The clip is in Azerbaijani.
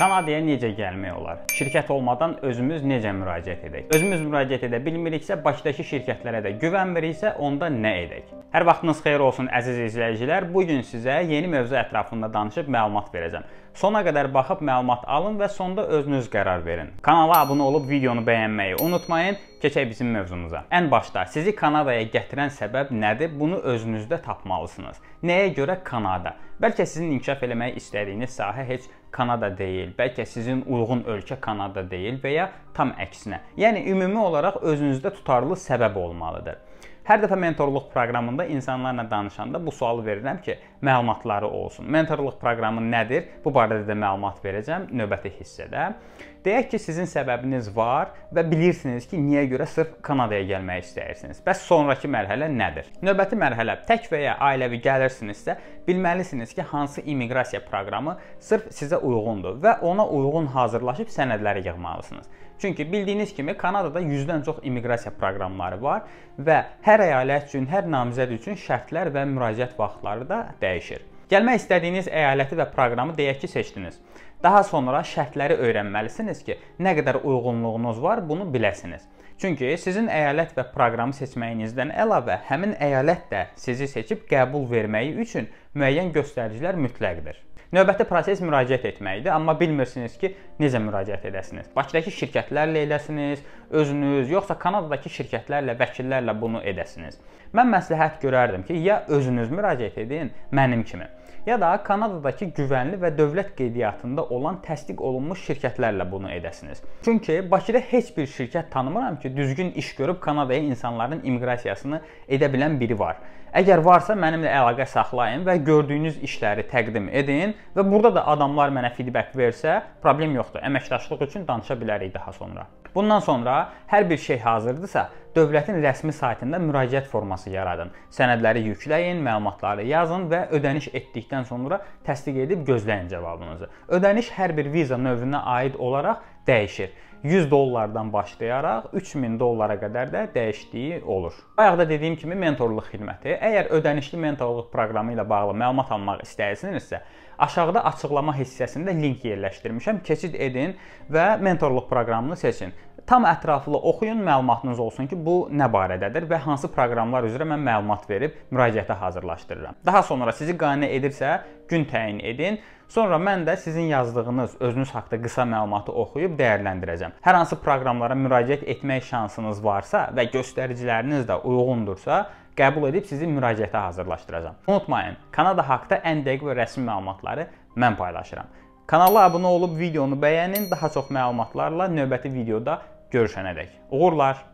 Kanadaya necə gəlmək olar? Şirkət olmadan özümüz necə müraciət edək? Özümüz müraciət edə bilmiriksə, Bakıdakı şirkətlərə də güvənmiriksə, onda nə edək? Hər vaxtınız xeyir olsun əziz izləyicilər. Bu gün sizə yeni mövzu ətrafında danışıb məlumat verəcəm. Sona qədər baxıb məlumat alın və sonda özünüz qərar verin. Kanala abunə olub videonu bəyənməyi unutmayın. Keçək bizim mövzumuza. Ən başda sizi Kanadaya gətirən səbəb nədir? Bunu özünüzdə tapmalısınız. Nəyə görə Kanada? Bəlkə sizin inkişaf eləmək istədiyiniz sahə heç Kanada deyil, bəlkə sizin uyğun ölkə Kanada deyil və ya tam əksinə. Yəni ümumi olaraq özünüzdə tutarlı səbəb olmalıdır. Hər dəfə mentorluq proqramında insanlarla danışanda bu sualı verirəm ki, məlumatları olsun. Mentorluq proqramı nədir? Bu barədə də məlumat verəcəm növbəti hissədə. Deyək ki, sizin səbəbiniz var və bilirsiniz ki, niyə görə sırf Kanadaya gəlmək istəyirsiniz. Bəs sonrakı mərhələ nədir? Növbəti mərhələ tək və ya ailəvi gəlirsinizsə, bilməlisiniz ki, hansı immiqrasiya proqramı sırf sizə uyğundur və ona uyğun hazırlaşıb sənədləri yığmalısınız. Çünki bildiyiniz kimi Kanadada 100-dən çox immiqrasiya proqramları var və hər hər əyalət üçün, hər namizəd üçün şərtlər və müraciət vaxtları da dəyişir. Gəlmək istədiyiniz əyaləti və proqramı deyək ki, seçdiniz. Daha sonra şərtləri öyrənməlisiniz ki, nə qədər uyğunluğunuz var, bunu biləsiniz. Çünki sizin əyalət və proqramı seçməyinizdən əlavə həmin əyalət də sizi seçib qəbul verməyi üçün müəyyən göstəricilər mütləqdir. Növbəti proses müraciət etməkdir, amma bilmirsiniz ki, necə müraciət edəsiniz. Bakıdakı şirkətlərlə eləsiniz, özünüz, yoxsa Kanadadakı şirkətlərlə, vəkillərlə bunu edəsiniz. Mən məsləhət görərdim ki, ya özünüz müraciət edin, mənim kimi, ya da Kanadadakı güvənli və dövlət qeydiyyatında olan təsdiq olunmuş şirkətlərlə bunu edəsiniz. Çünki Bakıda heç bir şirkət tanımıram ki, düzgün iş görüb Kanadaya insanların immiqrasiyasını edə bilən biri var. Əgər varsa mənimlə əlaqə saxlayın və gördüyünüz işləri təqdim edin və burada da adamlar mənə feedback versə, problem yoxdur. Əməkdaşlıq üçün danışa bilərik daha sonra. Bundan sonra hər bir şey hazırdırsa, dövlətin rəsmi saytında müraciət forması yaradın. Sənədləri yükləyin, məlumatları yazın və ödəniş etdikdən sonra təsdiq edib gözləyin cavabınızı. Ödəniş hər bir viza növünə aid olaraq dəyişir. 100 dollardan başlayaraq 3000 dollara qədər də dəyişdiyi olur. Bayaq da dediyim kimi mentorluq xidməti. Əgər ödənişli mentorluq proqramı ilə bağlı məlumat almaq istəyirsinizsə, aşağıda açıqlama hissəsində link yerləşdirmişəm. Keçid edin və mentorluq proqramını seçin. Tam ətraflı oxuyun, məlumatınız olsun ki, bu nə barədədir və hansı proqramlar üzrə mən məlumat verib müraciətə hazırlaşdırıram. Daha sonra sizi qane edirsə, gün təyin edin. Sonra mən də sizin yazdığınız özünüz haqqında qısa məlumatı oxuyub dəyərləndirəcəm. Hər hansı proqramlara müraciət etmək şansınız varsa və göstəriciləriniz də uyğundursa, qəbul edib sizi müraciətə hazırlaşdıracağam. Unutmayın, Kanada haqqında ən dəqiq və rəsmi məlumatları mən paylaşıram. Kanala abunə olub videonu bəyənin. Daha çox məlumatlarla növbəti videoda görüşənə dək. Uğurlar.